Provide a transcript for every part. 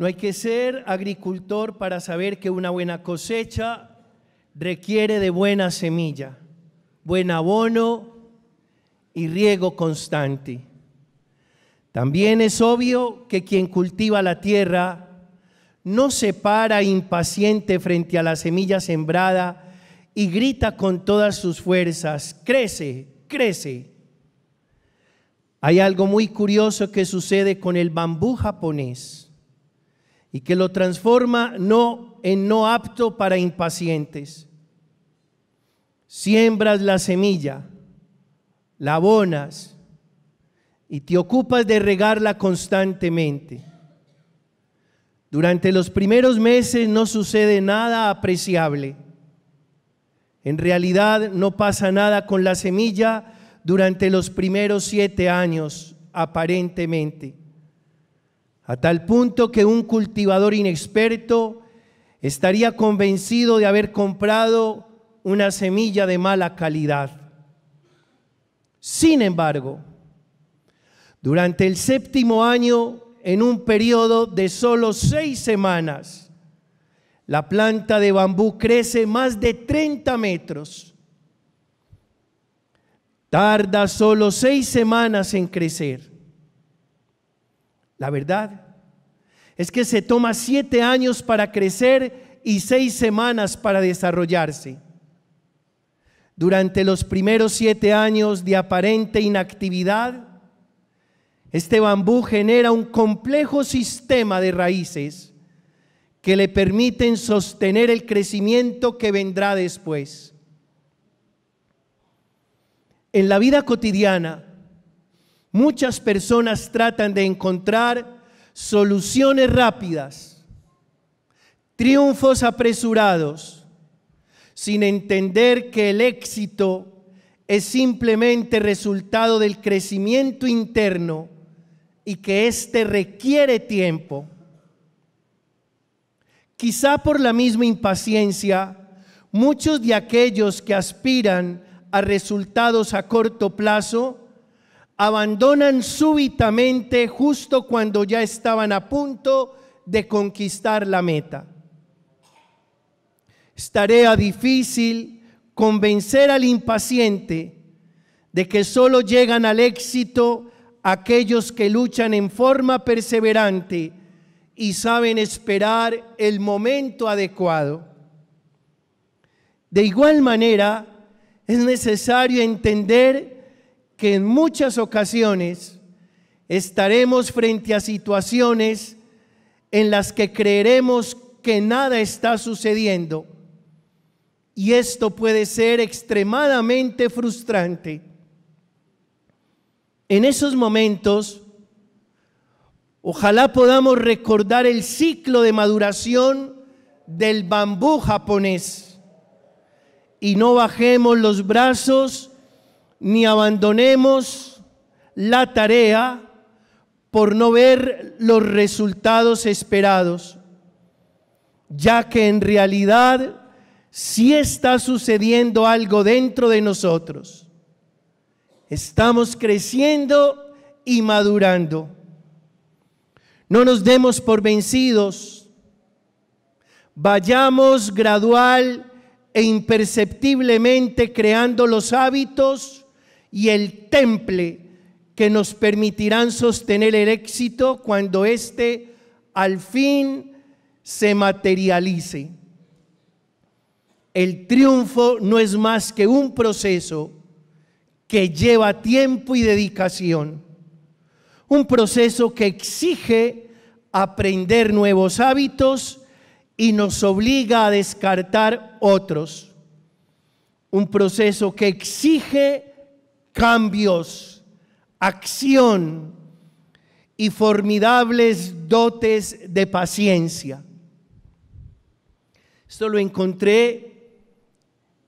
No hay que ser agricultor para saber que una buena cosecha requiere de buena semilla, buen abono y riego constante. También es obvio que quien cultiva la tierra no se para impaciente frente a la semilla sembrada y grita con todas sus fuerzas, crece, crece. Hay algo muy curioso que sucede con el bambú japonés y que lo transforma no en no apto para impacientes. Siembras la semilla, la abonas y te ocupas de regarla constantemente. Durante los primeros meses no sucede nada apreciable. En realidad no pasa nada con la semilla durante los primeros siete años, aparentemente a tal punto que un cultivador inexperto estaría convencido de haber comprado una semilla de mala calidad. Sin embargo, durante el séptimo año, en un periodo de solo seis semanas, la planta de bambú crece más de 30 metros. Tarda solo seis semanas en crecer. La verdad es que se toma siete años para crecer y seis semanas para desarrollarse. Durante los primeros siete años de aparente inactividad, este bambú genera un complejo sistema de raíces que le permiten sostener el crecimiento que vendrá después. En la vida cotidiana, Muchas personas tratan de encontrar soluciones rápidas, triunfos apresurados, sin entender que el éxito es simplemente resultado del crecimiento interno y que éste requiere tiempo. Quizá por la misma impaciencia, muchos de aquellos que aspiran a resultados a corto plazo abandonan súbitamente justo cuando ya estaban a punto de conquistar la meta. Es tarea difícil convencer al impaciente de que solo llegan al éxito aquellos que luchan en forma perseverante y saben esperar el momento adecuado. De igual manera, es necesario entender que en muchas ocasiones estaremos frente a situaciones en las que creeremos que nada está sucediendo. Y esto puede ser extremadamente frustrante. En esos momentos, ojalá podamos recordar el ciclo de maduración del bambú japonés y no bajemos los brazos ni abandonemos la tarea por no ver los resultados esperados, ya que en realidad sí está sucediendo algo dentro de nosotros. Estamos creciendo y madurando. No nos demos por vencidos. Vayamos gradual e imperceptiblemente creando los hábitos y el temple que nos permitirán sostener el éxito cuando éste al fin se materialice. El triunfo no es más que un proceso que lleva tiempo y dedicación. Un proceso que exige aprender nuevos hábitos y nos obliga a descartar otros. Un proceso que exige cambios, acción y formidables dotes de paciencia. Esto lo encontré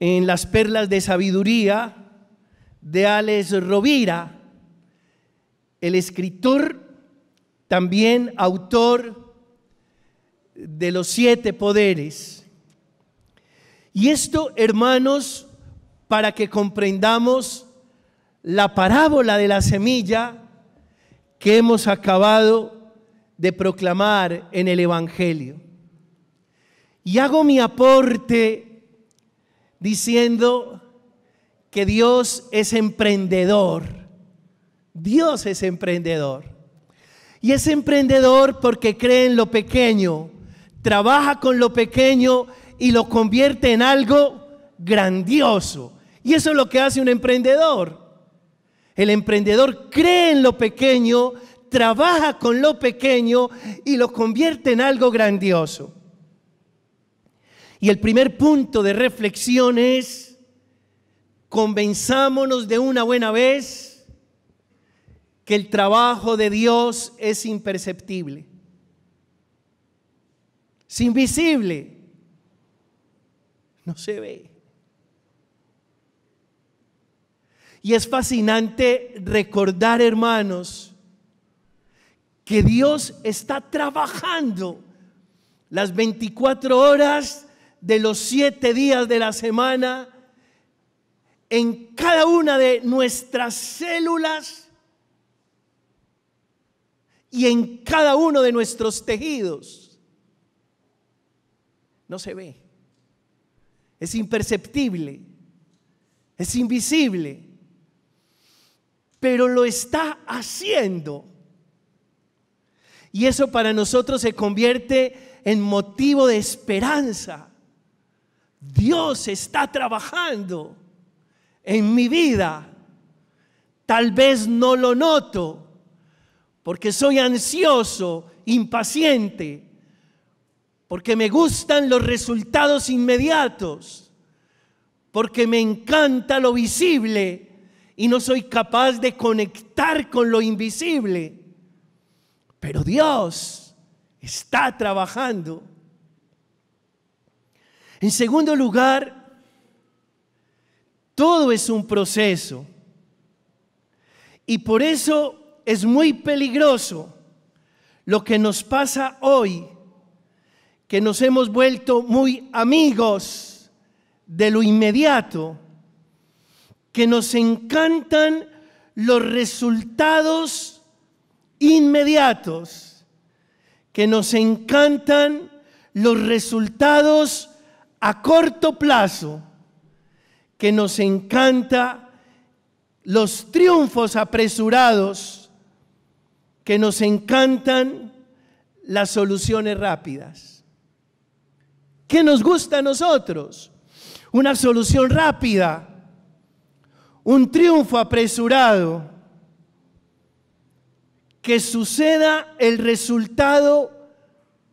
en las perlas de sabiduría de Alex Rovira, el escritor, también autor de los siete poderes. Y esto, hermanos, para que comprendamos la parábola de la semilla que hemos acabado de proclamar en el Evangelio. Y hago mi aporte diciendo que Dios es emprendedor. Dios es emprendedor. Y es emprendedor porque cree en lo pequeño, trabaja con lo pequeño y lo convierte en algo grandioso. Y eso es lo que hace un emprendedor. El emprendedor cree en lo pequeño, trabaja con lo pequeño y lo convierte en algo grandioso. Y el primer punto de reflexión es, convenzámonos de una buena vez que el trabajo de Dios es imperceptible, es invisible, no se ve. Y es fascinante recordar, hermanos, que Dios está trabajando las 24 horas de los 7 días de la semana en cada una de nuestras células y en cada uno de nuestros tejidos. No se ve. Es imperceptible. Es invisible pero lo está haciendo. Y eso para nosotros se convierte en motivo de esperanza. Dios está trabajando en mi vida. Tal vez no lo noto porque soy ansioso, impaciente, porque me gustan los resultados inmediatos, porque me encanta lo visible y no soy capaz de conectar con lo invisible. Pero Dios está trabajando. En segundo lugar, todo es un proceso. Y por eso es muy peligroso lo que nos pasa hoy, que nos hemos vuelto muy amigos de lo inmediato que nos encantan los resultados inmediatos, que nos encantan los resultados a corto plazo, que nos encanta los triunfos apresurados, que nos encantan las soluciones rápidas. ¿Qué nos gusta a nosotros? Una solución rápida un triunfo apresurado, que suceda el resultado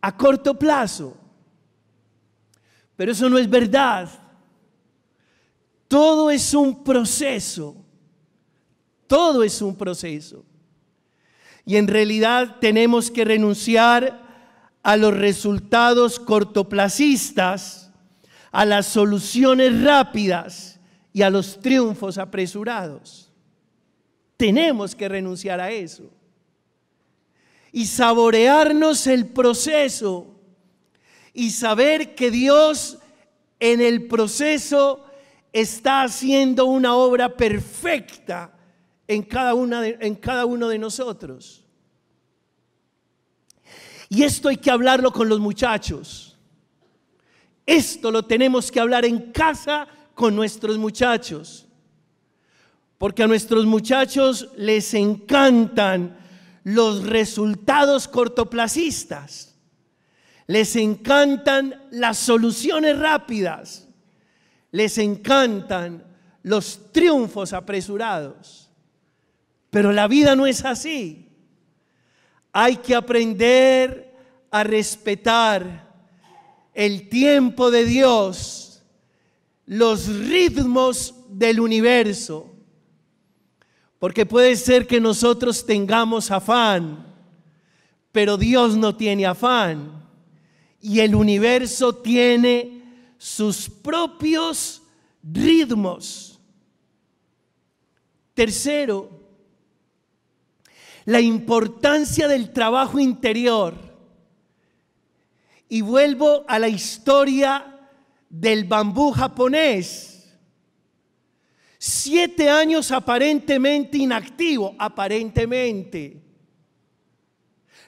a corto plazo. Pero eso no es verdad. Todo es un proceso. Todo es un proceso. Y en realidad tenemos que renunciar a los resultados cortoplacistas, a las soluciones rápidas y a los triunfos apresurados. Tenemos que renunciar a eso y saborearnos el proceso y saber que Dios en el proceso está haciendo una obra perfecta en cada, una en cada uno de nosotros. Y esto hay que hablarlo con los muchachos. Esto lo tenemos que hablar en casa con nuestros muchachos, porque a nuestros muchachos les encantan los resultados cortoplacistas, les encantan las soluciones rápidas, les encantan los triunfos apresurados. Pero la vida no es así. Hay que aprender a respetar el tiempo de Dios los ritmos del universo. Porque puede ser que nosotros tengamos afán, pero Dios no tiene afán. Y el universo tiene sus propios ritmos. Tercero, la importancia del trabajo interior. Y vuelvo a la historia del bambú japonés, siete años aparentemente inactivo, aparentemente.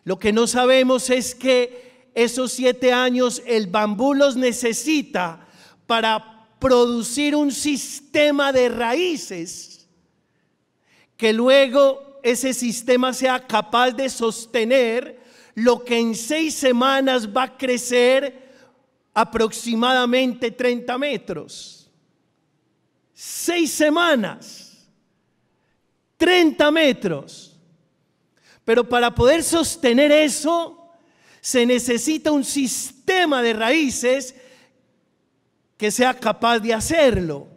Lo que no sabemos es que esos siete años el bambú los necesita para producir un sistema de raíces que luego ese sistema sea capaz de sostener lo que en seis semanas va a crecer aproximadamente 30 metros. Seis semanas, 30 metros. Pero para poder sostener eso, se necesita un sistema de raíces que sea capaz de hacerlo.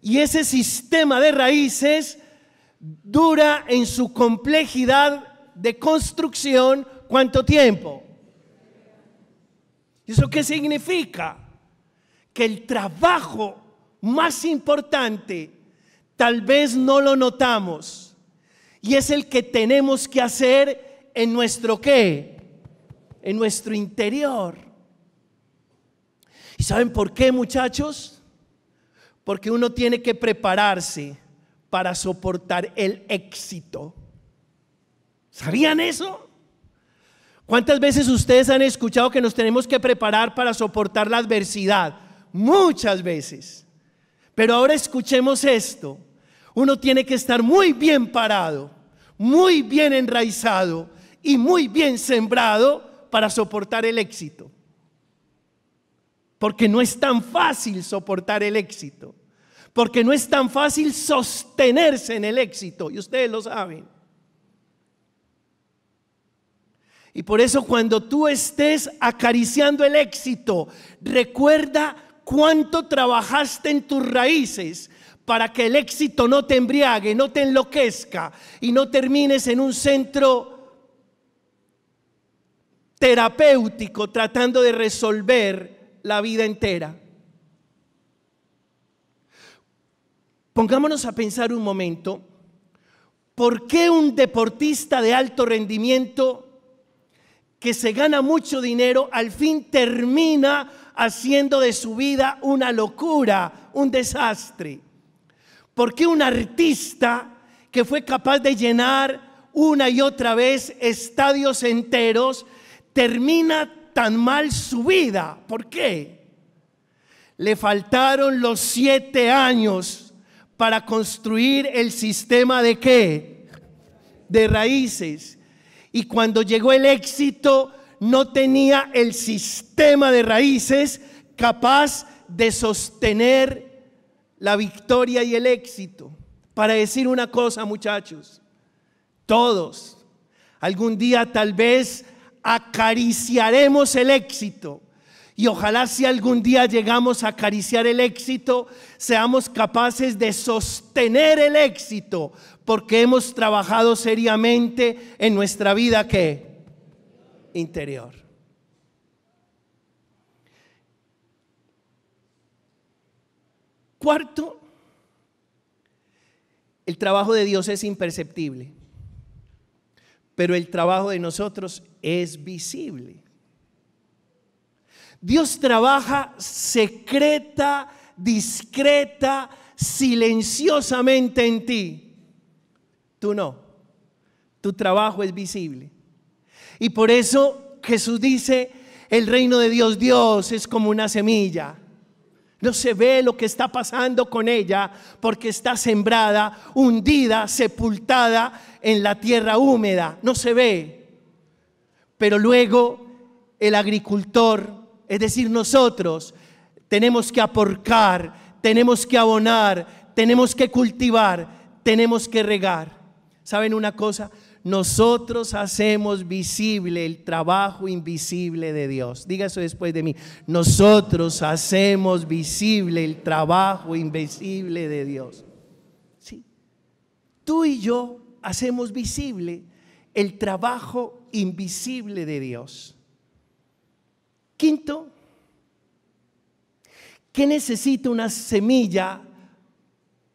Y ese sistema de raíces dura en su complejidad de construcción cuánto tiempo? ¿Y eso qué significa? Que el trabajo más importante tal vez no lo notamos y es el que tenemos que hacer en nuestro qué, en nuestro interior. ¿Y saben por qué muchachos? Porque uno tiene que prepararse para soportar el éxito. ¿Sabían eso? ¿Cuántas veces ustedes han escuchado que nos tenemos que preparar para soportar la adversidad? Muchas veces. Pero ahora escuchemos esto. Uno tiene que estar muy bien parado, muy bien enraizado y muy bien sembrado para soportar el éxito. Porque no es tan fácil soportar el éxito. Porque no es tan fácil sostenerse en el éxito. Y ustedes lo saben. Y por eso cuando tú estés acariciando el éxito, recuerda cuánto trabajaste en tus raíces para que el éxito no te embriague, no te enloquezca y no termines en un centro terapéutico tratando de resolver la vida entera. Pongámonos a pensar un momento, ¿por qué un deportista de alto rendimiento que se gana mucho dinero, al fin termina haciendo de su vida una locura, un desastre. ¿Por qué un artista que fue capaz de llenar una y otra vez estadios enteros termina tan mal su vida? ¿Por qué? Le faltaron los siete años para construir el sistema de qué? De raíces. Y cuando llegó el éxito, no tenía el sistema de raíces capaz de sostener la victoria y el éxito. Para decir una cosa, muchachos, todos, algún día tal vez acariciaremos el éxito, y ojalá si algún día llegamos a acariciar el éxito, seamos capaces de sostener el éxito, porque hemos trabajado seriamente en nuestra vida que interior. Cuarto, el trabajo de Dios es imperceptible, pero el trabajo de nosotros es visible. Dios trabaja secreta, discreta, silenciosamente en ti. Tú no. Tu trabajo es visible. Y por eso Jesús dice, el reino de Dios, Dios es como una semilla. No se ve lo que está pasando con ella porque está sembrada, hundida, sepultada en la tierra húmeda. No se ve. Pero luego el agricultor es decir, nosotros, tenemos que aporcar, tenemos que abonar, tenemos que cultivar, tenemos que regar. ¿Saben una cosa? Nosotros hacemos visible el trabajo invisible de Dios. Diga después de mí. Nosotros hacemos visible el trabajo invisible de Dios. ¿Sí? Tú y yo hacemos visible el trabajo invisible de Dios. Quinto, ¿qué necesita una semilla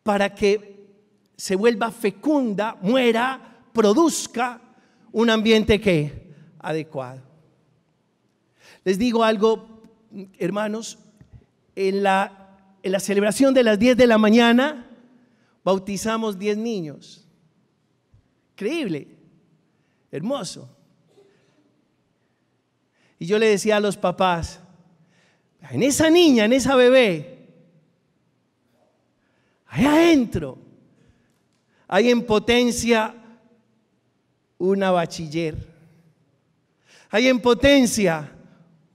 para que se vuelva fecunda, muera, produzca un ambiente que adecuado? Les digo algo, hermanos, en la, en la celebración de las 10 de la mañana bautizamos 10 niños. Increíble, hermoso. Y yo le decía a los papás, en esa niña, en esa bebé, allá adentro, hay en potencia una bachiller, hay en potencia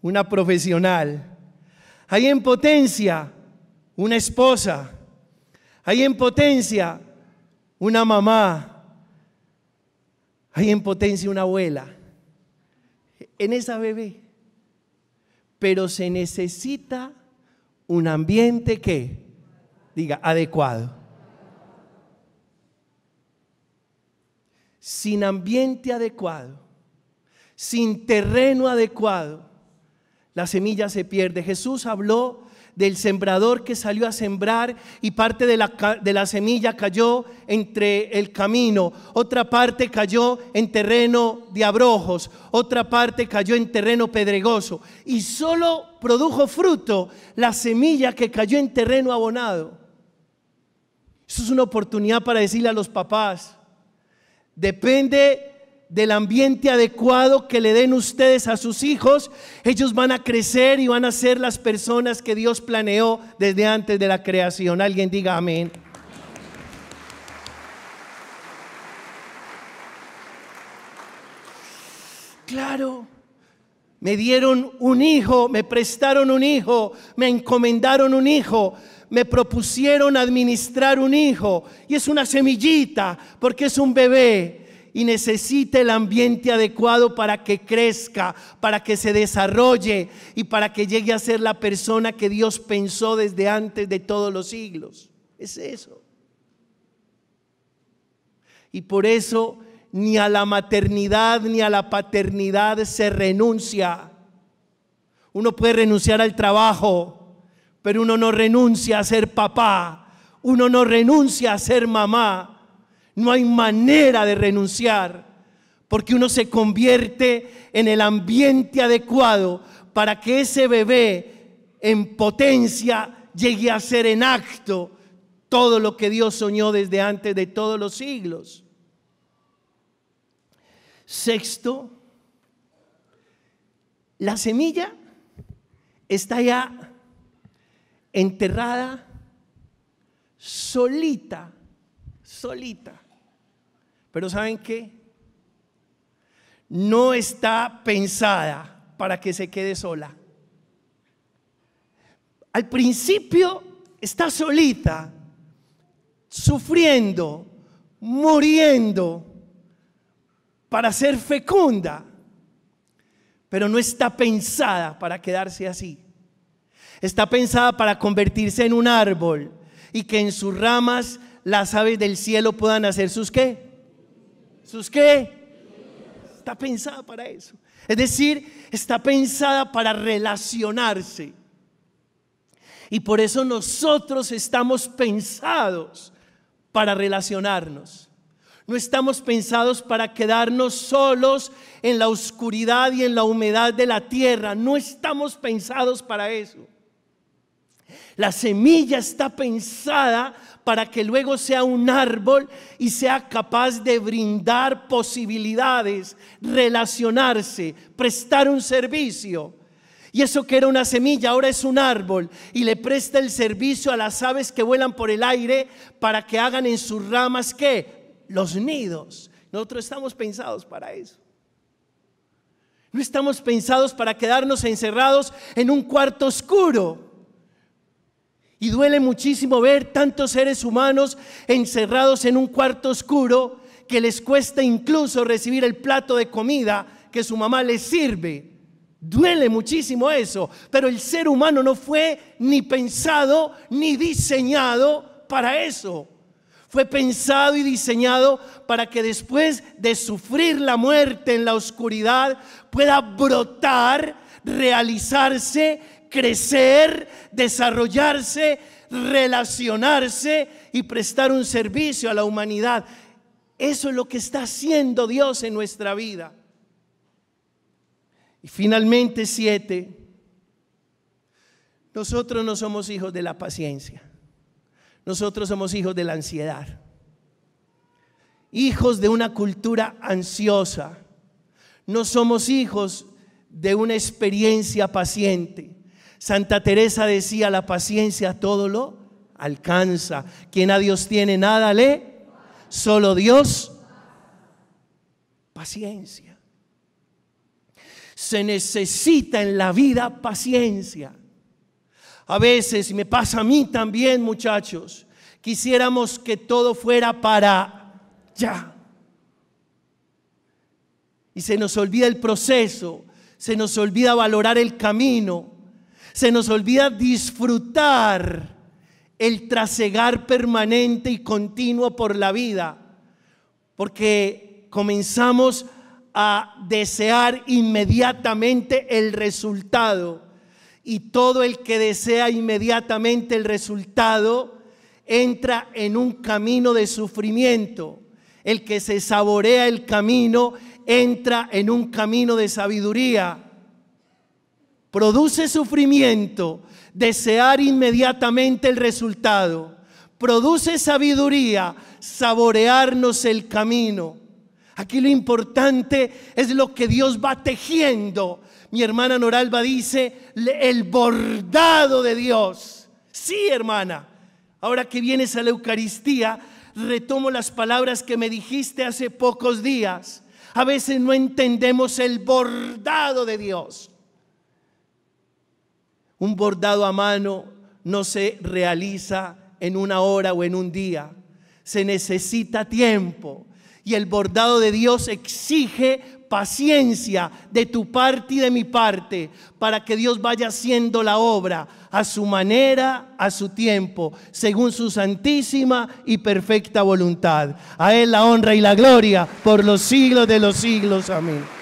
una profesional, hay en potencia una esposa, hay en potencia una mamá, hay en potencia una abuela en esa bebé. Pero se necesita un ambiente que diga adecuado. Sin ambiente adecuado, sin terreno adecuado, la semilla se pierde. Jesús habló del sembrador que salió a sembrar y parte de la, de la semilla cayó entre el camino, otra parte cayó en terreno de abrojos, otra parte cayó en terreno pedregoso y solo produjo fruto la semilla que cayó en terreno abonado. Eso es una oportunidad para decirle a los papás, depende del ambiente adecuado que le den ustedes a sus hijos, ellos van a crecer y van a ser las personas que Dios planeó desde antes de la creación. Alguien diga amén. Claro, me dieron un hijo, me prestaron un hijo, me encomendaron un hijo, me propusieron administrar un hijo. Y es una semillita porque es un bebé y necesita el ambiente adecuado para que crezca, para que se desarrolle y para que llegue a ser la persona que Dios pensó desde antes de todos los siglos. Es eso. Y por eso ni a la maternidad ni a la paternidad se renuncia. Uno puede renunciar al trabajo, pero uno no renuncia a ser papá, uno no renuncia a ser mamá no hay manera de renunciar porque uno se convierte en el ambiente adecuado para que ese bebé en potencia llegue a ser en acto todo lo que Dios soñó desde antes de todos los siglos. Sexto, la semilla está ya enterrada solita, solita. Pero ¿saben qué? No está pensada para que se quede sola. Al principio está solita, sufriendo, muriendo para ser fecunda, pero no está pensada para quedarse así. Está pensada para convertirse en un árbol y que en sus ramas las aves del cielo puedan hacer sus qué? ¿Sus qué? Está pensada para eso. Es decir, está pensada para relacionarse. Y por eso nosotros estamos pensados para relacionarnos. No estamos pensados para quedarnos solos en la oscuridad y en la humedad de la tierra. No estamos pensados para eso. La semilla está pensada para que luego sea un árbol y sea capaz de brindar posibilidades, relacionarse, prestar un servicio. Y eso que era una semilla ahora es un árbol y le presta el servicio a las aves que vuelan por el aire para que hagan en sus ramas qué? Los nidos. Nosotros estamos pensados para eso. No estamos pensados para quedarnos encerrados en un cuarto oscuro. Y duele muchísimo ver tantos seres humanos encerrados en un cuarto oscuro que les cuesta incluso recibir el plato de comida que su mamá les sirve. Duele muchísimo eso, pero el ser humano no fue ni pensado ni diseñado para eso. Fue pensado y diseñado para que después de sufrir la muerte en la oscuridad pueda brotar, realizarse crecer, desarrollarse, relacionarse y prestar un servicio a la humanidad. Eso es lo que está haciendo Dios en nuestra vida. Y finalmente, siete, nosotros no somos hijos de la paciencia, nosotros somos hijos de la ansiedad, hijos de una cultura ansiosa, no somos hijos de una experiencia paciente. Santa Teresa decía, la paciencia todo lo alcanza. Quien a Dios tiene nada le, solo Dios. Paciencia. Se necesita en la vida paciencia. A veces, y me pasa a mí también, muchachos, quisiéramos que todo fuera para ya. Y se nos olvida el proceso, se nos olvida valorar el camino se nos olvida disfrutar el trasegar permanente y continuo por la vida, porque comenzamos a desear inmediatamente el resultado. Y todo el que desea inmediatamente el resultado entra en un camino de sufrimiento. El que se saborea el camino entra en un camino de sabiduría produce sufrimiento, desear inmediatamente el resultado. Produce sabiduría, saborearnos el camino. Aquí lo importante es lo que Dios va tejiendo. Mi hermana Noralba dice, el bordado de Dios. Sí, hermana. Ahora que vienes a la Eucaristía, retomo las palabras que me dijiste hace pocos días. A veces no entendemos el bordado de Dios. Un bordado a mano no se realiza en una hora o en un día. Se necesita tiempo. Y el bordado de Dios exige paciencia de tu parte y de mi parte para que Dios vaya haciendo la obra a su manera, a su tiempo, según su santísima y perfecta voluntad. A Él la honra y la gloria por los siglos de los siglos. Amén.